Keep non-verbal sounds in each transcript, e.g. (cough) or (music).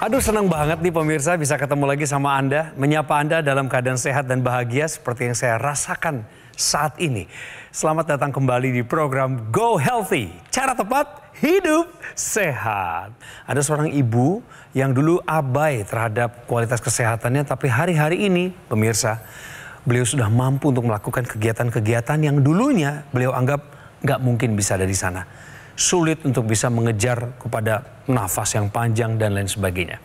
Aduh senang banget nih pemirsa bisa ketemu lagi sama Anda, menyapa Anda dalam keadaan sehat dan bahagia seperti yang saya rasakan saat ini. Selamat datang kembali di program Go Healthy, cara tepat hidup sehat. Ada seorang ibu yang dulu abai terhadap kualitas kesehatannya tapi hari-hari ini pemirsa beliau sudah mampu untuk melakukan kegiatan-kegiatan yang dulunya beliau anggap nggak mungkin bisa dari sana sulit untuk bisa mengejar kepada nafas yang panjang dan lain sebagainya.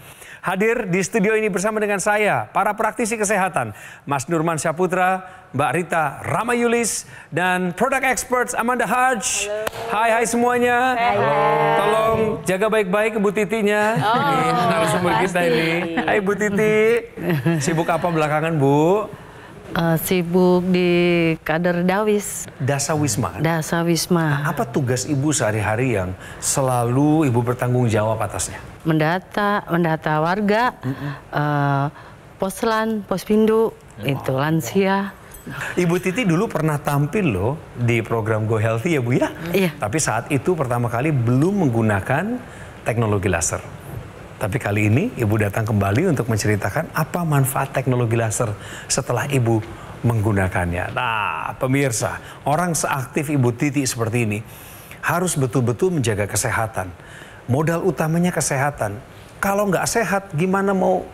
Hadir di studio ini bersama dengan saya, para praktisi kesehatan, Mas Nurman Syaputra, Mbak Rita Ramayulis, dan product experts Amanda Hajj. Hai, hai semuanya. Hai. Tolong jaga baik-baik Bu Titinya. Oh, ini narasumber kita ini. Hai Bu Titi, sibuk apa belakangan Bu? Uh, sibuk di kader Dawis. Dasa Wisma. Kan? Dasa Wisma. Nah, apa tugas ibu sehari-hari yang selalu ibu bertanggung jawab atasnya? Mendata, mendata warga, mm -mm. Uh, eh, poslan, pospindu, wow. Ya. itu lansia. Ibu Titi dulu pernah tampil loh di program Go Healthy ya Bu ya? Iya. Tapi saat itu pertama kali belum menggunakan teknologi laser. Tapi kali ini Ibu datang kembali untuk menceritakan apa manfaat teknologi laser setelah Ibu menggunakannya. Nah, pemirsa, orang seaktif Ibu Titi seperti ini harus betul-betul menjaga kesehatan. Modal utamanya kesehatan. Kalau nggak sehat, gimana mau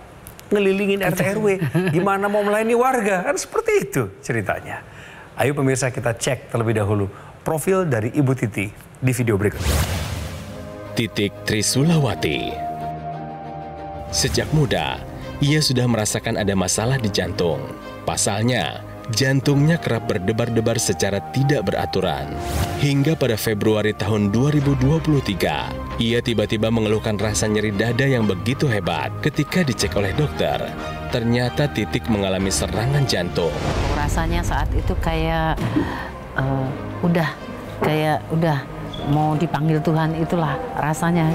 ngelilingin RT RW? Gimana mau melayani warga? Kan seperti itu ceritanya. Ayo pemirsa kita cek terlebih dahulu profil dari Ibu Titi di video berikutnya. Titik Trisulawati Sejak muda, ia sudah merasakan ada masalah di jantung. Pasalnya, jantungnya kerap berdebar-debar secara tidak beraturan. Hingga pada Februari tahun 2023, ia tiba-tiba mengeluhkan rasa nyeri dada yang begitu hebat ketika dicek oleh dokter. Ternyata Titik mengalami serangan jantung. Rasanya saat itu kayak uh, udah, kayak udah mau dipanggil Tuhan itulah rasanya.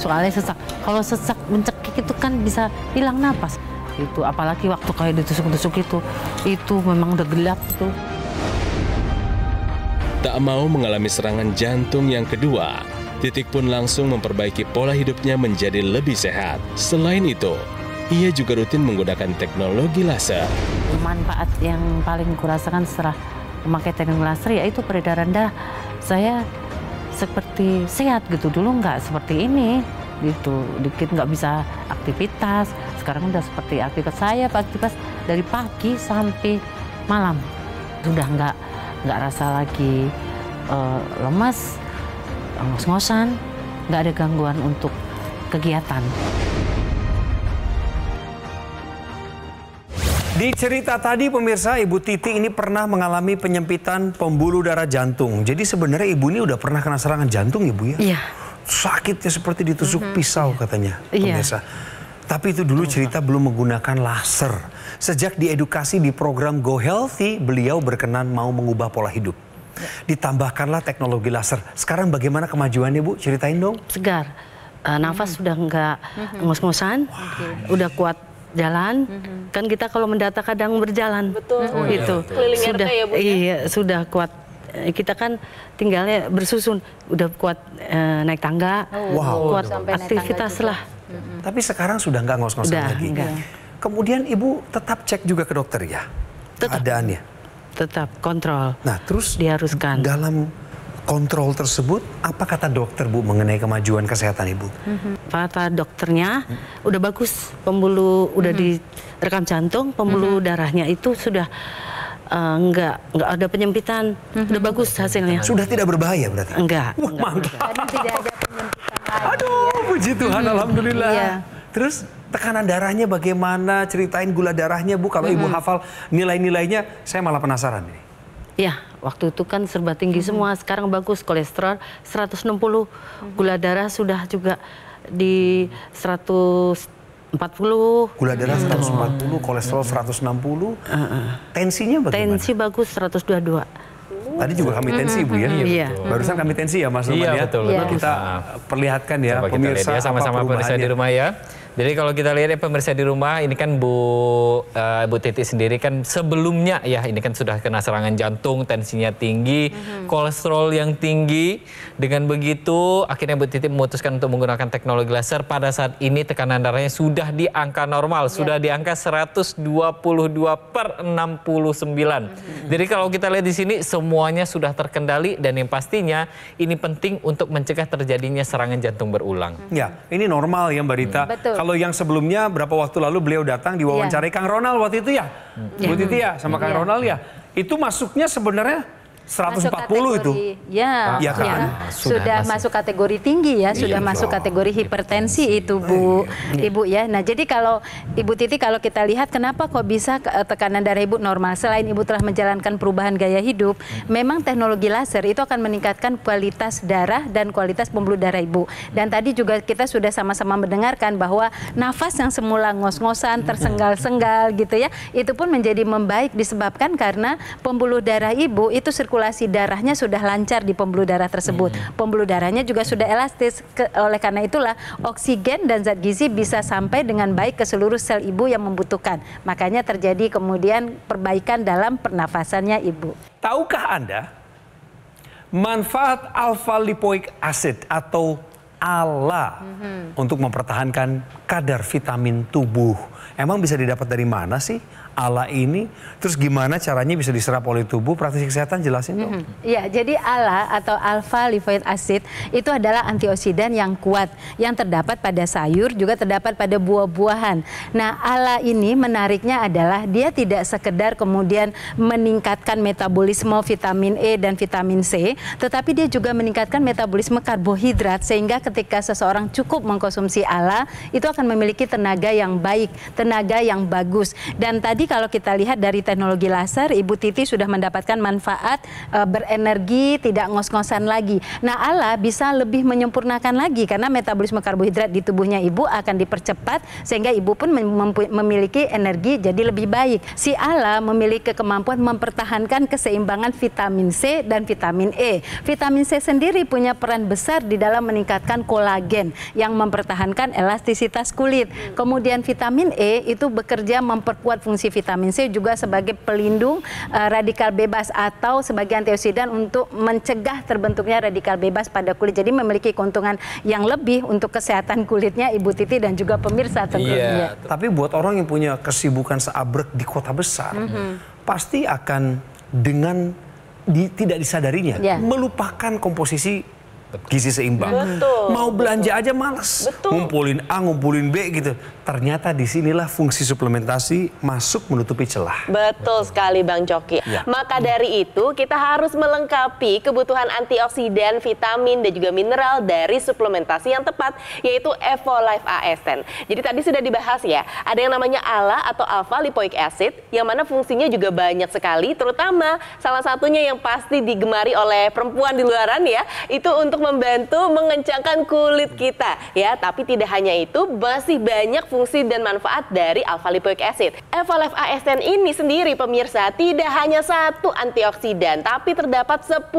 Soalnya sesak, kalau sesak mencek itu kan bisa hilang napas itu apalagi waktu kayak ditusuk-tusuk itu itu memang udah gelap tuh tak mau mengalami serangan jantung yang kedua Titik pun langsung memperbaiki pola hidupnya menjadi lebih sehat. Selain itu, ia juga rutin menggunakan teknologi laser. Manfaat yang paling kurasakan setelah memakai teknologi laser yaitu peredaran darah. Saya seperti sehat gitu dulu nggak seperti ini gitu dikit nggak bisa aktivitas sekarang udah seperti aktivitas saya aktivitas dari pagi sampai malam sudah nggak nggak rasa lagi uh, eh, lemas ngos-ngosan nggak ada gangguan untuk kegiatan. Di cerita tadi pemirsa Ibu Titi ini pernah mengalami penyempitan pembuluh darah jantung. Jadi sebenarnya Ibu ini udah pernah kena serangan jantung Ibu ya, ya? Iya sakitnya seperti ditusuk mm -hmm. pisau iya. katanya iya. pemirsa. Tapi itu dulu cerita belum menggunakan laser. Sejak diedukasi di program Go Healthy, beliau berkenan mau mengubah pola hidup. Ya. Ditambahkanlah teknologi laser. Sekarang bagaimana kemajuannya Bu? Ceritain dong. Segar. Uh, nafas hmm. sudah nggak hmm. ngos-ngosan, wow. udah kuat jalan mm-hmm. kan kita kalau mendata kadang berjalan betul hmm, Oh, iya, itu sudah ya, Bu, ya? iya sudah kuat Eh, kita kan tinggalnya bersusun, udah kuat e, naik tangga, oh, wow. kuat aktivitas lah. Tapi sekarang sudah nggak ngos-ngosan lagi. Enggak. Kemudian ibu tetap cek juga ke dokter ya, tetap. keadaannya. Tetap kontrol. Nah terus diharuskan dalam kontrol tersebut, apa kata dokter Bu mengenai kemajuan kesehatan Ibu? Mm-hmm. Kata dokternya hmm. udah bagus, pembuluh udah hmm. direkam jantung, pembuluh hmm. darahnya itu sudah Uh, enggak, enggak ada penyempitan. Mm-hmm. Udah bagus hasilnya. Sudah tidak berbahaya berarti? Enggak. Wah, enggak mantap. tidak ada penyempitan Aduh, puji Tuhan, mm-hmm. Alhamdulillah. Yeah. Terus tekanan darahnya bagaimana, ceritain gula darahnya Bu, kalau mm-hmm. Ibu mhm. hafal nilai-nilainya, saya malah penasaran ini Ya, waktu itu kan serba tinggi mm-hmm. semua, sekarang bagus kolesterol 160, mm-hmm. gula darah sudah juga di 100 140. Gula darah 140, gitu. puluh kolesterol 160. enam puluh Tensinya bagaimana? Tensi bagus 122. Tadi juga kami tensi Bu ya. Iya. iya Barusan kami tensi ya Mas Luman iya, ya. Betul, betul. Iya. Kita perlihatkan ya Coba pemirsa ya, sama-sama pemirsa di rumah ya. Jadi kalau kita lihat ya pemirsa di rumah, ini kan Bu uh, Bu Titi sendiri kan sebelumnya ya ini kan sudah kena serangan jantung, tensinya tinggi, mm-hmm. kolesterol yang tinggi. Dengan begitu akhirnya Bu Titi memutuskan untuk menggunakan teknologi laser. Pada saat ini tekanan darahnya sudah di angka normal, yeah. sudah di angka 122 per 69. Mm-hmm. Jadi kalau kita lihat di sini semuanya sudah terkendali dan yang pastinya ini penting untuk mencegah terjadinya serangan jantung berulang. Ya, ini normal ya Mbak Rita. Mm-hmm. Betul. Kalau yang sebelumnya berapa waktu lalu beliau datang diwawancarai yeah. Kang Ronald waktu itu ya, yeah. Bu Titi ya sama iya. Kang Ronald ya, iya. itu masuknya sebenarnya 140 masuk kategori, itu. Ya, ya kan. Ya. Sudah, sudah masuk. masuk kategori tinggi ya, iya, sudah iya, masuk kategori hipertensi itu Bu. Oh, iya. Ibu ya. Nah, jadi kalau Ibu Titi kalau kita lihat kenapa kok bisa eh, tekanan darah Ibu normal selain Ibu telah menjalankan perubahan gaya hidup, hmm. memang teknologi laser itu akan meningkatkan kualitas darah dan kualitas pembuluh darah Ibu. Dan tadi juga kita sudah sama-sama mendengarkan bahwa nafas yang semula ngos-ngosan, hmm. tersengal-sengal gitu ya, itu pun menjadi membaik disebabkan karena pembuluh darah Ibu itu sirkulasi sirkulasi darahnya sudah lancar di pembuluh darah tersebut. Hmm. Pembuluh darahnya juga sudah elastis. Ke, oleh karena itulah oksigen dan zat gizi bisa sampai dengan baik ke seluruh sel ibu yang membutuhkan. Makanya terjadi kemudian perbaikan dalam pernafasannya ibu. Tahukah Anda manfaat alfa lipoic acid atau Allah mm-hmm. untuk mempertahankan kadar vitamin tubuh. Emang bisa didapat dari mana sih Allah ini? Terus gimana caranya bisa diserap oleh tubuh? Praktisi kesehatan jelasin dong. Mm-hmm. Ya, jadi Allah atau alpha lipoid acid itu adalah antioksidan yang kuat yang terdapat pada sayur juga terdapat pada buah-buahan. Nah, Allah ini menariknya adalah dia tidak sekedar kemudian meningkatkan metabolisme vitamin E dan vitamin C, tetapi dia juga meningkatkan metabolisme karbohidrat sehingga ketika seseorang cukup mengkonsumsi ala itu akan memiliki tenaga yang baik, tenaga yang bagus. Dan tadi kalau kita lihat dari teknologi laser, Ibu Titi sudah mendapatkan manfaat e, berenergi, tidak ngos-ngosan lagi. Nah, ala bisa lebih menyempurnakan lagi karena metabolisme karbohidrat di tubuhnya ibu akan dipercepat sehingga ibu pun memiliki energi jadi lebih baik. Si ala memiliki kemampuan mempertahankan keseimbangan vitamin C dan vitamin E. Vitamin C sendiri punya peran besar di dalam meningkatkan mengandungkan kolagen, yang mempertahankan elastisitas kulit. Kemudian vitamin E itu bekerja memperkuat fungsi vitamin C juga sebagai pelindung uh, radikal bebas atau sebagai antioksidan untuk mencegah terbentuknya radikal bebas pada kulit. Jadi memiliki keuntungan yang lebih untuk kesehatan kulitnya Ibu Titi dan juga pemirsa tentunya. Yeah. Iya. Tapi buat orang yang punya kesibukan seabrek di kota besar, mm -hmm. pasti akan dengan di, tidak disadarinya yeah. melupakan komposisi gizi seimbang. Betul. Mau belanja Betul. aja males. Betul. Ngumpulin A, ngumpulin B gitu ternyata disinilah fungsi suplementasi masuk menutupi celah. Betul sekali Bang Coki. Ya. Maka dari itu kita harus melengkapi kebutuhan antioksidan, vitamin dan juga mineral dari suplementasi yang tepat yaitu Evolife ASN. Jadi tadi sudah dibahas ya, ada yang namanya ALA atau alpha lipoic acid yang mana fungsinya juga banyak sekali terutama salah satunya yang pasti digemari oleh perempuan di luaran ya, itu untuk membantu mengencangkan kulit kita ya, tapi tidak hanya itu masih banyak fungsi dan manfaat dari alpha lipoic acid. Evolef ASN ini sendiri pemirsa tidak hanya satu antioksidan, tapi terdapat 10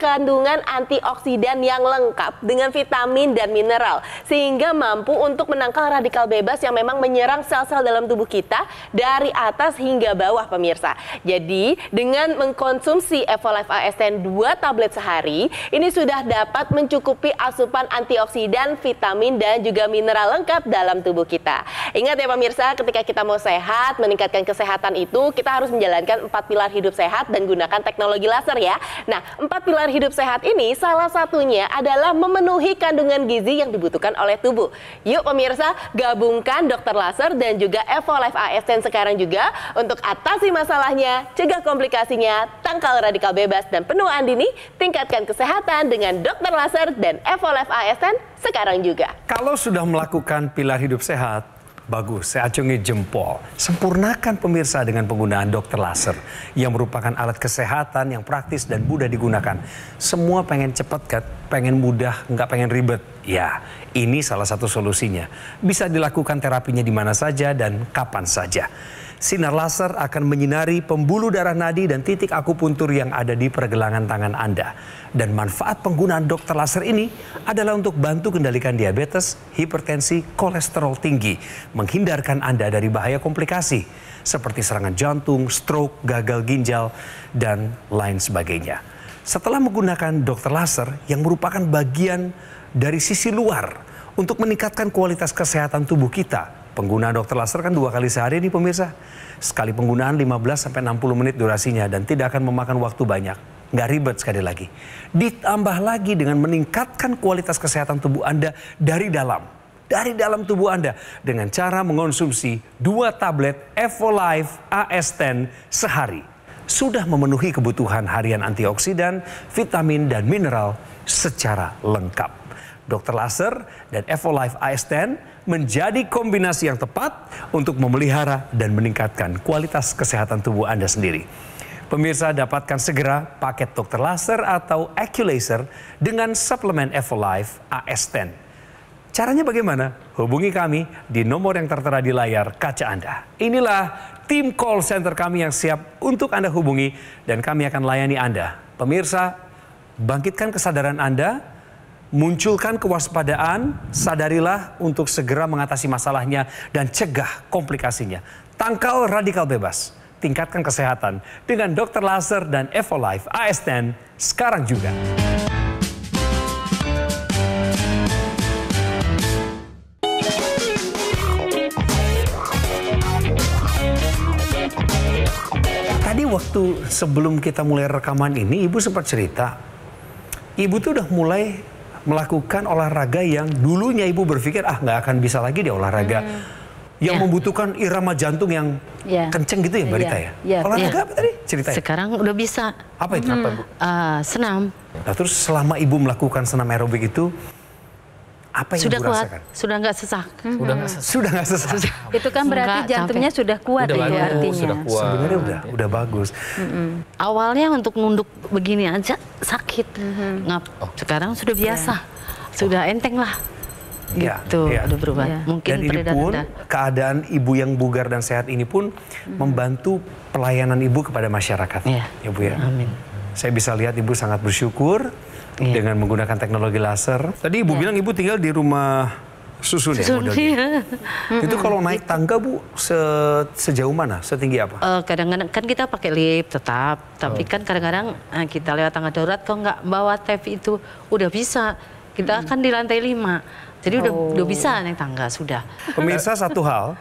kandungan antioksidan yang lengkap dengan vitamin dan mineral sehingga mampu untuk menangkal radikal bebas yang memang menyerang sel-sel dalam tubuh kita dari atas hingga bawah pemirsa. Jadi dengan mengkonsumsi Evolef ASN 2 tablet sehari, ini sudah dapat mencukupi asupan antioksidan, vitamin dan juga mineral lengkap dalam tubuh kita. Ingat ya pemirsa, ketika kita mau sehat, meningkatkan kesehatan itu kita harus menjalankan empat pilar hidup sehat dan gunakan teknologi laser ya. Nah, empat pilar hidup sehat ini salah satunya adalah memenuhi kandungan gizi yang dibutuhkan oleh tubuh. Yuk pemirsa, gabungkan dokter laser dan juga Evolife ASN sekarang juga untuk atasi masalahnya, cegah komplikasinya, tangkal radikal bebas dan penuh andini tingkatkan kesehatan dengan dokter laser dan Evolife ASN sekarang juga. Kalau sudah melakukan pilar hidup sehat, Bagus, saya acungi jempol. Sempurnakan pemirsa dengan penggunaan dokter laser yang merupakan alat kesehatan yang praktis dan mudah digunakan. Semua pengen cepat kan, pengen mudah, nggak pengen ribet. Ya, ini salah satu solusinya. Bisa dilakukan terapinya di mana saja dan kapan saja. Sinar laser akan menyinari pembuluh darah nadi dan titik akupuntur yang ada di pergelangan tangan Anda. Dan manfaat penggunaan dokter laser ini adalah untuk bantu kendalikan diabetes, hipertensi, kolesterol tinggi, menghindarkan Anda dari bahaya komplikasi seperti serangan jantung, stroke, gagal ginjal, dan lain sebagainya. Setelah menggunakan dokter laser yang merupakan bagian dari sisi luar untuk meningkatkan kualitas kesehatan tubuh kita, Penggunaan dokter laser kan dua kali sehari nih pemirsa. Sekali penggunaan 15 sampai 60 menit durasinya dan tidak akan memakan waktu banyak. Nggak ribet sekali lagi. Ditambah lagi dengan meningkatkan kualitas kesehatan tubuh Anda dari dalam. Dari dalam tubuh Anda dengan cara mengonsumsi dua tablet Evolife AS10 sehari. Sudah memenuhi kebutuhan harian antioksidan, vitamin, dan mineral secara lengkap. Dokter Laser dan Evolife AS10 menjadi kombinasi yang tepat untuk memelihara dan meningkatkan kualitas kesehatan tubuh Anda sendiri. Pemirsa dapatkan segera paket dokter laser atau Aculaser dengan suplemen Evolife AS10. Caranya bagaimana? Hubungi kami di nomor yang tertera di layar kaca Anda. Inilah tim call center kami yang siap untuk Anda hubungi dan kami akan layani Anda. Pemirsa, bangkitkan kesadaran Anda munculkan kewaspadaan, sadarilah untuk segera mengatasi masalahnya dan cegah komplikasinya. Tangkal radikal bebas, tingkatkan kesehatan dengan Dokter Laser dan Evolife ASN sekarang juga. Tadi waktu sebelum kita mulai rekaman ini, Ibu sempat cerita, Ibu tuh udah mulai melakukan olahraga yang dulunya ibu berpikir ah nggak akan bisa lagi di olahraga hmm. yang ya. membutuhkan irama jantung yang ya. kenceng gitu ya Mbak ya. Rita ya, ya. olahraga ya. apa tadi ceritanya sekarang udah bisa apa itu hmm. apa Bu? Uh, senam nah terus selama ibu melakukan senam aerobik itu apa yang sudah kuat, Sudah nggak sesak. Hmm. Sudah nggak sesak. Sudah (laughs) Itu kan berarti Enggak, jantungnya capek. sudah kuat udah ya artinya. Sudah kuat. Sebenarnya udah udah bagus. -hmm. Awalnya untuk nunduk begini aja sakit. -hmm. Ngap. Oh. Sekarang sudah iya. biasa. Sudah enteng lah. Ya, gitu, ya. udah berubah. Ya. Mungkin dan ini pun rendah. keadaan ibu yang bugar dan sehat ini pun hmm. membantu pelayanan ibu kepada masyarakat. Ya, ya bu ya. Amin. Saya bisa lihat ibu sangat bersyukur yeah. dengan menggunakan teknologi laser. Tadi ibu yeah. bilang ibu tinggal di rumah susun, ya susun ya modelnya. Iya. (laughs) Itu kalau naik tangga Bu se sejauh mana? Setinggi apa? Eh, kadang-kadang uh, kan kita pakai lift tetap, tapi oh. kan kadang-kadang eh, kita lewat tangga darurat kok nggak bawa tap itu udah bisa. Kita hmm. kan di lantai lima. Jadi oh. udah udah oh. bisa naik tangga sudah. Pemirsa satu hal,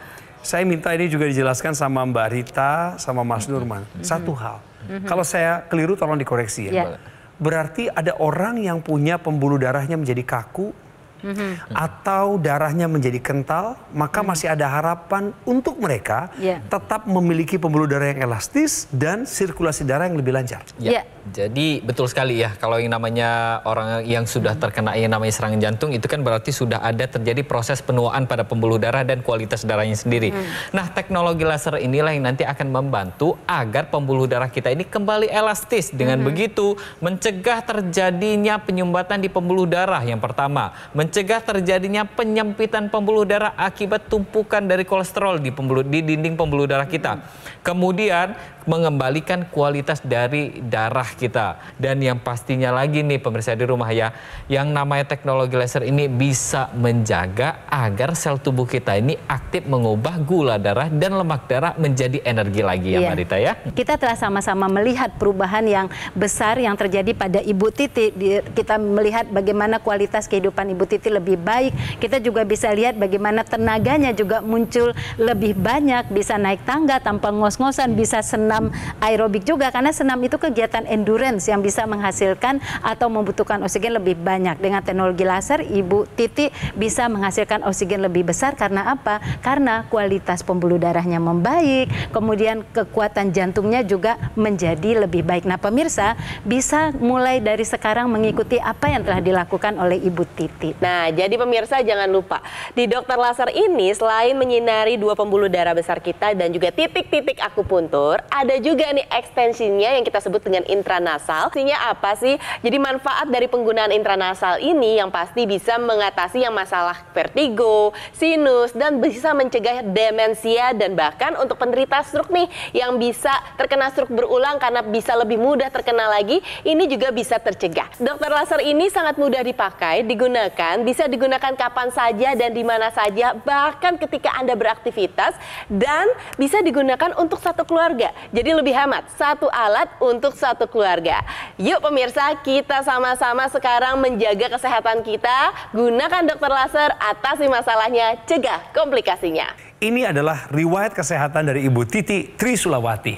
saya minta ini juga dijelaskan sama Mbak Rita sama Mas mm-hmm. Nurman. Mm-hmm. Satu hal. Mm-hmm. Kalau saya keliru tolong dikoreksi ya. Yeah berarti ada orang yang punya pembuluh darahnya menjadi kaku mm -hmm. atau darahnya menjadi kental, maka mm -hmm. masih ada harapan untuk mereka yeah. tetap memiliki pembuluh darah yang elastis dan sirkulasi darah yang lebih lancar. Yeah. Yeah. Jadi betul sekali ya kalau yang namanya orang yang sudah mm-hmm. terkena yang namanya serangan jantung itu kan berarti sudah ada terjadi proses penuaan pada pembuluh darah dan kualitas darahnya sendiri. Mm. Nah, teknologi laser inilah yang nanti akan membantu agar pembuluh darah kita ini kembali elastis dengan -hmm. begitu mencegah terjadinya penyumbatan di pembuluh darah yang pertama, mencegah terjadinya penyempitan pembuluh darah akibat tumpukan dari kolesterol di pembuluh di dinding pembuluh darah kita. Hmm. Kemudian mengembalikan kualitas dari darah kita. Dan yang pastinya lagi nih pemirsa di rumah ya, yang namanya teknologi laser ini bisa menjaga agar sel tubuh kita ini aktif mengubah gula darah dan lemak darah menjadi energi lagi ya iya. Marita ya. Kita telah sama-sama melihat perubahan yang besar yang terjadi pada Ibu Titi. Kita melihat bagaimana kualitas kehidupan Ibu Titi lebih baik. Kita juga bisa lihat bagaimana tenaganya juga muncul lebih banyak, bisa naik tangga tanpa ngos-ngosan, bisa senang senam aerobik juga karena senam itu kegiatan endurance yang bisa menghasilkan atau membutuhkan oksigen lebih banyak. Dengan teknologi laser Ibu Titi bisa menghasilkan oksigen lebih besar karena apa? Karena kualitas pembuluh darahnya membaik, kemudian kekuatan jantungnya juga menjadi lebih baik. Nah, pemirsa bisa mulai dari sekarang mengikuti apa yang telah dilakukan oleh Ibu Titi. Nah, jadi pemirsa jangan lupa di dokter laser ini selain menyinari dua pembuluh darah besar kita dan juga titik-titik akupuntur, ada ada juga nih ekstensinya yang kita sebut dengan intranasal. Artinya apa sih? Jadi manfaat dari penggunaan intranasal ini yang pasti bisa mengatasi yang masalah vertigo, sinus, dan bisa mencegah demensia dan bahkan untuk penderita stroke nih yang bisa terkena stroke berulang karena bisa lebih mudah terkena lagi, ini juga bisa tercegah. Dokter laser ini sangat mudah dipakai, digunakan, bisa digunakan kapan saja dan di mana saja, bahkan ketika Anda beraktivitas dan bisa digunakan untuk satu keluarga. Jadi lebih hemat, satu alat untuk satu keluarga. Yuk pemirsa, kita sama-sama sekarang menjaga kesehatan kita. Gunakan dokter laser, atasi masalahnya, cegah komplikasinya. Ini adalah riwayat kesehatan dari Ibu Titi Tri Sulawati.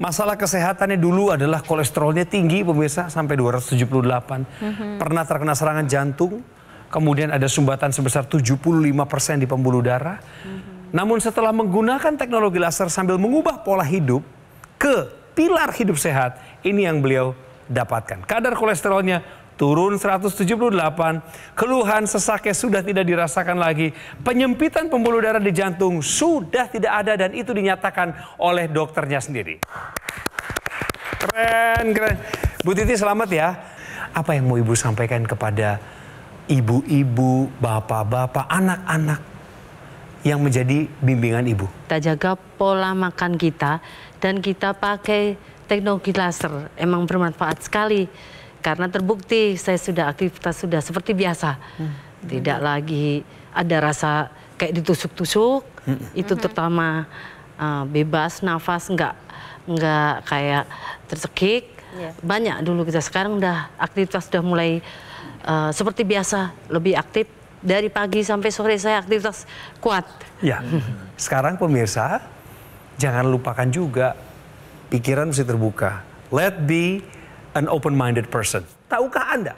Masalah kesehatannya dulu adalah kolesterolnya tinggi pemirsa sampai 278. Mm -hmm. Pernah terkena serangan jantung, kemudian ada sumbatan sebesar 75% di pembuluh darah. Mm -hmm. Namun setelah menggunakan teknologi laser sambil mengubah pola hidup, ke pilar hidup sehat ini yang beliau dapatkan. Kadar kolesterolnya turun 178, keluhan sesaknya sudah tidak dirasakan lagi, penyempitan pembuluh darah di jantung sudah tidak ada dan itu dinyatakan oleh dokternya sendiri. Keren, keren. Bu Titi selamat ya. Apa yang mau ibu sampaikan kepada ibu-ibu, bapak-bapak, anak-anak yang menjadi bimbingan ibu. Kita jaga pola makan kita dan kita pakai teknologi laser. Emang bermanfaat sekali karena terbukti saya sudah aktivitas sudah seperti biasa. Hmm. Tidak lagi ada rasa kayak ditusuk-tusuk. Hmm. Itu hmm. terutama uh, bebas nafas nggak nggak kayak tercekik. Yeah. Banyak dulu kita sekarang udah aktivitas sudah mulai uh, seperti biasa, lebih aktif dari pagi sampai sore saya aktivitas kuat. Ya. Sekarang pemirsa, jangan lupakan juga pikiran mesti terbuka. Let be an open-minded person. Tahukah Anda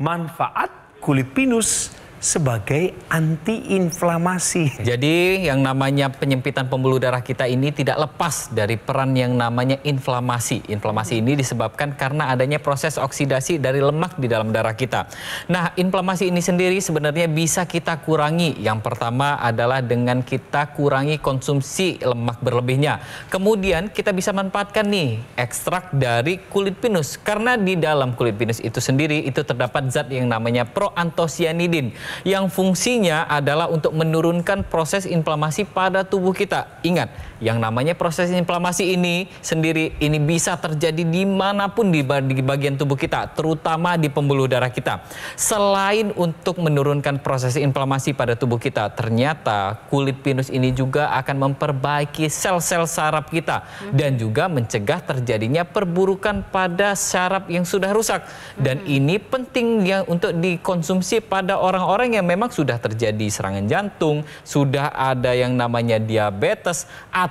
manfaat kulit pinus sebagai antiinflamasi. (laughs) Jadi yang namanya penyempitan pembuluh darah kita ini tidak lepas dari peran yang namanya inflamasi. Inflamasi ini disebabkan karena adanya proses oksidasi dari lemak di dalam darah kita. Nah, inflamasi ini sendiri sebenarnya bisa kita kurangi. Yang pertama adalah dengan kita kurangi konsumsi lemak berlebihnya. Kemudian kita bisa manfaatkan nih ekstrak dari kulit pinus karena di dalam kulit pinus itu sendiri itu terdapat zat yang namanya proantosianidin yang fungsinya adalah untuk menurunkan proses inflamasi pada tubuh kita. Ingat, yang namanya proses inflamasi ini sendiri ini bisa terjadi dimanapun di bagian tubuh kita, terutama di pembuluh darah kita. Selain untuk menurunkan proses inflamasi pada tubuh kita, ternyata kulit pinus ini juga akan memperbaiki sel-sel saraf kita dan juga mencegah terjadinya perburukan pada saraf yang sudah rusak. Dan ini penting yang untuk dikonsumsi pada orang-orang yang memang sudah terjadi serangan jantung, sudah ada yang namanya diabetes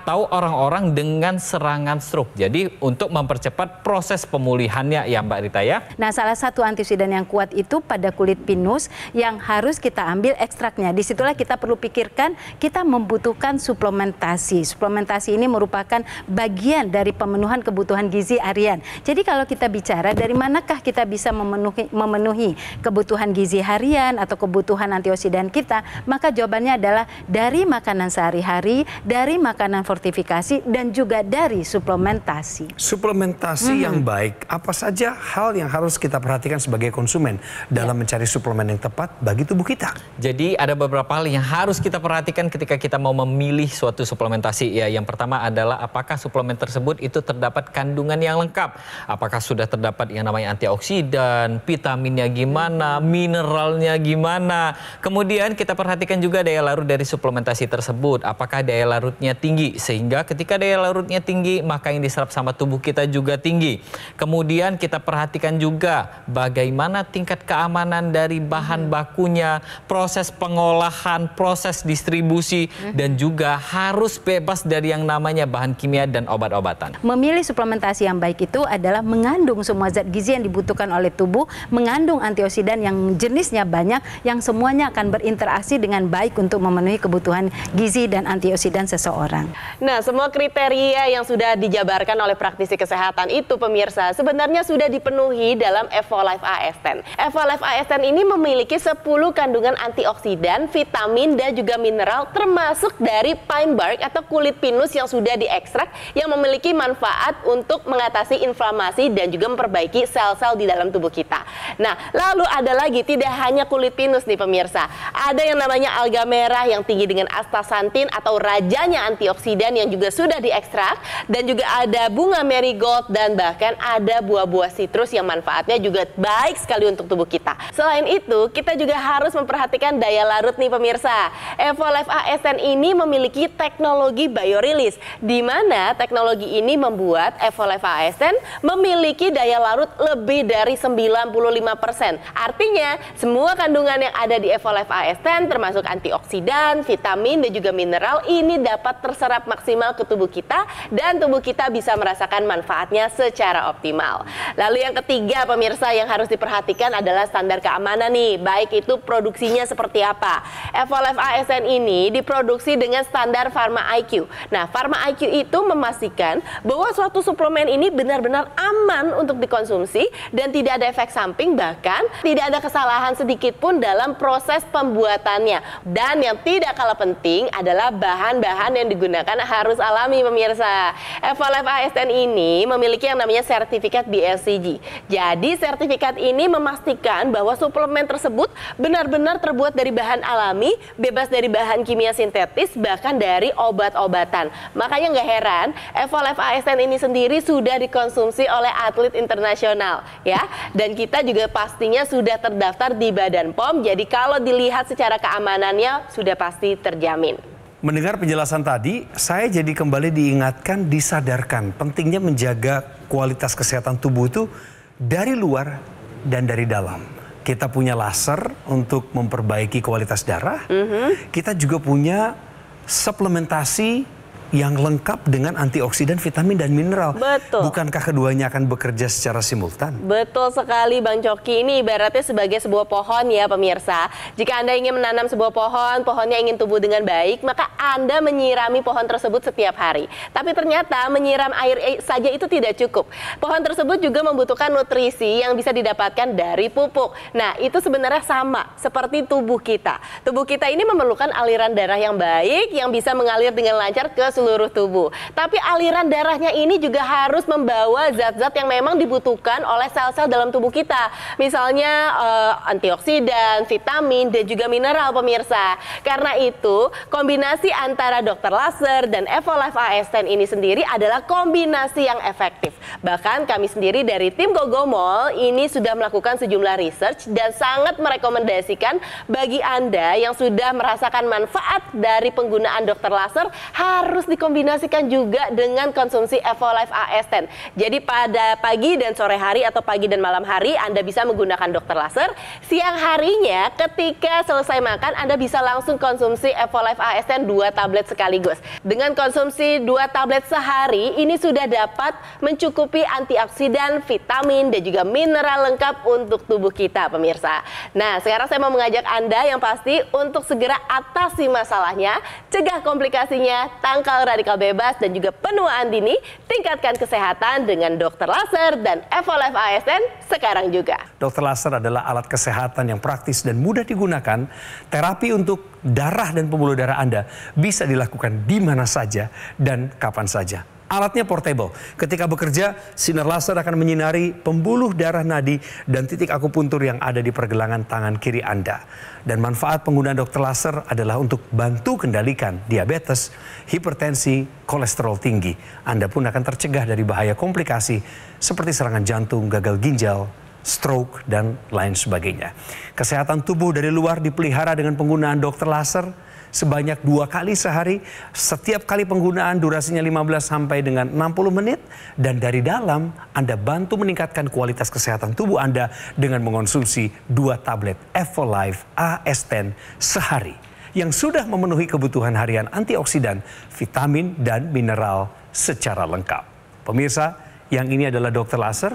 atau orang-orang dengan serangan stroke. Jadi untuk mempercepat proses pemulihannya ya Mbak Rita ya. Nah salah satu antioksidan yang kuat itu pada kulit pinus yang harus kita ambil ekstraknya. Disitulah kita perlu pikirkan kita membutuhkan suplementasi. Suplementasi ini merupakan bagian dari pemenuhan kebutuhan gizi harian. Jadi kalau kita bicara dari manakah kita bisa memenuhi, memenuhi kebutuhan gizi harian atau kebutuhan antioksidan kita, maka jawabannya adalah dari makanan sehari-hari, dari makanan fortifikasi dan juga dari suplementasi. Suplementasi hmm. yang baik, apa saja hal yang harus kita perhatikan sebagai konsumen dalam ya. mencari suplemen yang tepat bagi tubuh kita? Jadi ada beberapa hal yang harus kita perhatikan ketika kita mau memilih suatu suplementasi. Ya, yang pertama adalah apakah suplemen tersebut itu terdapat kandungan yang lengkap? Apakah sudah terdapat yang namanya antioksidan, vitaminnya gimana, mineralnya gimana? Kemudian kita perhatikan juga daya larut dari suplementasi tersebut. Apakah daya larutnya tinggi sehingga ketika daya larutnya tinggi maka yang diserap sama tubuh kita juga tinggi. Kemudian kita perhatikan juga bagaimana tingkat keamanan dari bahan hmm. bakunya, proses pengolahan, proses distribusi hmm. dan juga harus bebas dari yang namanya bahan kimia dan obat-obatan. Memilih suplementasi yang baik itu adalah mengandung semua zat gizi yang dibutuhkan oleh tubuh, mengandung antioksidan yang jenisnya banyak yang semuanya akan berinteraksi dengan baik untuk memenuhi kebutuhan gizi dan antioksidan seseorang. Nah, semua kriteria yang sudah dijabarkan oleh praktisi kesehatan itu pemirsa sebenarnya sudah dipenuhi dalam Evolife AS10. Evolife AS10 ini memiliki 10 kandungan antioksidan, vitamin dan juga mineral termasuk dari pine bark atau kulit pinus yang sudah diekstrak yang memiliki manfaat untuk mengatasi inflamasi dan juga memperbaiki sel-sel di dalam tubuh kita. Nah, lalu ada lagi tidak hanya kulit pinus nih pemirsa. Ada yang namanya alga merah yang tinggi dengan astaxanthin atau rajanya antioksidan antioksidan yang juga sudah diekstrak dan juga ada bunga marigold dan bahkan ada buah-buah citrus yang manfaatnya juga baik sekali untuk tubuh kita. Selain itu, kita juga harus memperhatikan daya larut nih pemirsa. Evolife ASN ini memiliki teknologi biorelease di mana teknologi ini membuat Evolife ASN memiliki daya larut lebih dari 95%. Artinya, semua kandungan yang ada di Evolife ASN termasuk antioksidan, vitamin dan juga mineral ini dapat terserap menyerap maksimal ke tubuh kita dan tubuh kita bisa merasakan manfaatnya secara optimal. Lalu yang ketiga pemirsa yang harus diperhatikan adalah standar keamanan nih, baik itu produksinya seperti apa. Evolve ASN ini diproduksi dengan standar Pharma IQ. Nah, Pharma IQ itu memastikan bahwa suatu suplemen ini benar-benar aman untuk dikonsumsi dan tidak ada efek samping bahkan tidak ada kesalahan sedikit pun dalam proses pembuatannya. Dan yang tidak kalah penting adalah bahan-bahan yang digunakan karena harus alami pemirsa. Evolve ASN ini memiliki yang namanya sertifikat BSCG. Jadi sertifikat ini memastikan bahwa suplemen tersebut benar-benar terbuat dari bahan alami, bebas dari bahan kimia sintetis, bahkan dari obat-obatan. Makanya nggak heran, Evolve ASN ini sendiri sudah dikonsumsi oleh atlet internasional ya. Dan kita juga pastinya sudah terdaftar di Badan POM. Jadi kalau dilihat secara keamanannya sudah pasti terjamin. Mendengar penjelasan tadi, saya jadi kembali diingatkan, disadarkan pentingnya menjaga kualitas kesehatan tubuh itu dari luar dan dari dalam. Kita punya laser untuk memperbaiki kualitas darah. Mm -hmm. Kita juga punya suplementasi yang lengkap dengan antioksidan, vitamin dan mineral. Betul. Bukankah keduanya akan bekerja secara simultan? Betul sekali Bang Coki. Ini ibaratnya sebagai sebuah pohon ya pemirsa. Jika Anda ingin menanam sebuah pohon, pohonnya ingin tumbuh dengan baik, maka Anda menyirami pohon tersebut setiap hari. Tapi ternyata menyiram air saja itu tidak cukup. Pohon tersebut juga membutuhkan nutrisi yang bisa didapatkan dari pupuk. Nah, itu sebenarnya sama seperti tubuh kita. Tubuh kita ini memerlukan aliran darah yang baik yang bisa mengalir dengan lancar ke seluruh tubuh. Tapi aliran darahnya ini juga harus membawa zat-zat yang memang dibutuhkan oleh sel-sel dalam tubuh kita. Misalnya uh, antioksidan, vitamin dan juga mineral pemirsa. Karena itu, kombinasi antara dokter laser dan Evolife AS10 ini sendiri adalah kombinasi yang efektif. Bahkan kami sendiri dari tim Gogomol ini sudah melakukan sejumlah research dan sangat merekomendasikan bagi Anda yang sudah merasakan manfaat dari penggunaan dokter laser harus dikombinasikan juga dengan konsumsi Evolife AS10. Jadi pada pagi dan sore hari atau pagi dan malam hari Anda bisa menggunakan dokter laser. Siang harinya ketika selesai makan Anda bisa langsung konsumsi Evolife AS10 2 tablet sekaligus. Dengan konsumsi 2 tablet sehari ini sudah dapat mencukupi antioksidan, vitamin dan juga mineral lengkap untuk tubuh kita pemirsa. Nah, sekarang saya mau mengajak Anda yang pasti untuk segera atasi masalahnya, cegah komplikasinya, tangkal mengenal radikal bebas dan juga penuaan dini, tingkatkan kesehatan dengan dokter laser dan Evolve ASN sekarang juga. Dokter laser adalah alat kesehatan yang praktis dan mudah digunakan. Terapi untuk darah dan pembuluh darah Anda bisa dilakukan di mana saja dan kapan saja. Alatnya portable. Ketika bekerja, sinar laser akan menyinari pembuluh darah nadi dan titik akupuntur yang ada di pergelangan tangan kiri Anda. Dan manfaat penggunaan dokter laser adalah untuk bantu kendalikan diabetes, hipertensi, kolesterol tinggi. Anda pun akan tercegah dari bahaya komplikasi seperti serangan jantung, gagal ginjal, stroke, dan lain sebagainya. Kesehatan tubuh dari luar dipelihara dengan penggunaan dokter laser, sebanyak dua kali sehari. Setiap kali penggunaan durasinya 15 sampai dengan 60 menit. Dan dari dalam Anda bantu meningkatkan kualitas kesehatan tubuh Anda dengan mengonsumsi dua tablet Evolife AS10 sehari. Yang sudah memenuhi kebutuhan harian antioksidan, vitamin, dan mineral secara lengkap. Pemirsa, yang ini adalah Dokter Laser,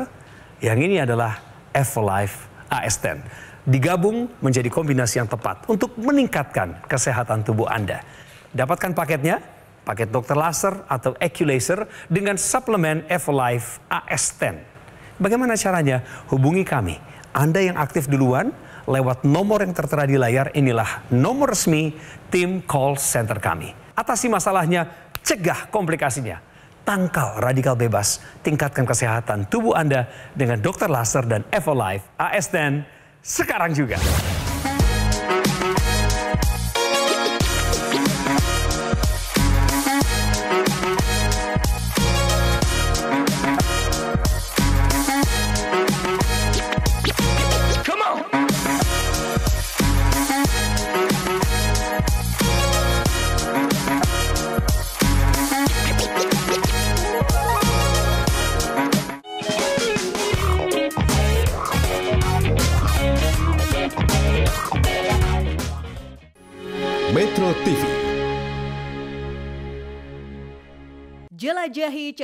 yang ini adalah Evolife AS10 digabung menjadi kombinasi yang tepat untuk meningkatkan kesehatan tubuh Anda. Dapatkan paketnya, paket Dokter Laser atau Eculaser dengan suplemen Evolife AS10. Bagaimana caranya? Hubungi kami. Anda yang aktif duluan lewat nomor yang tertera di layar inilah nomor resmi tim call center kami. Atasi masalahnya, cegah komplikasinya tangkal radikal bebas, tingkatkan kesehatan tubuh Anda dengan Dokter Laser dan Evolife AS10 sekarang juga.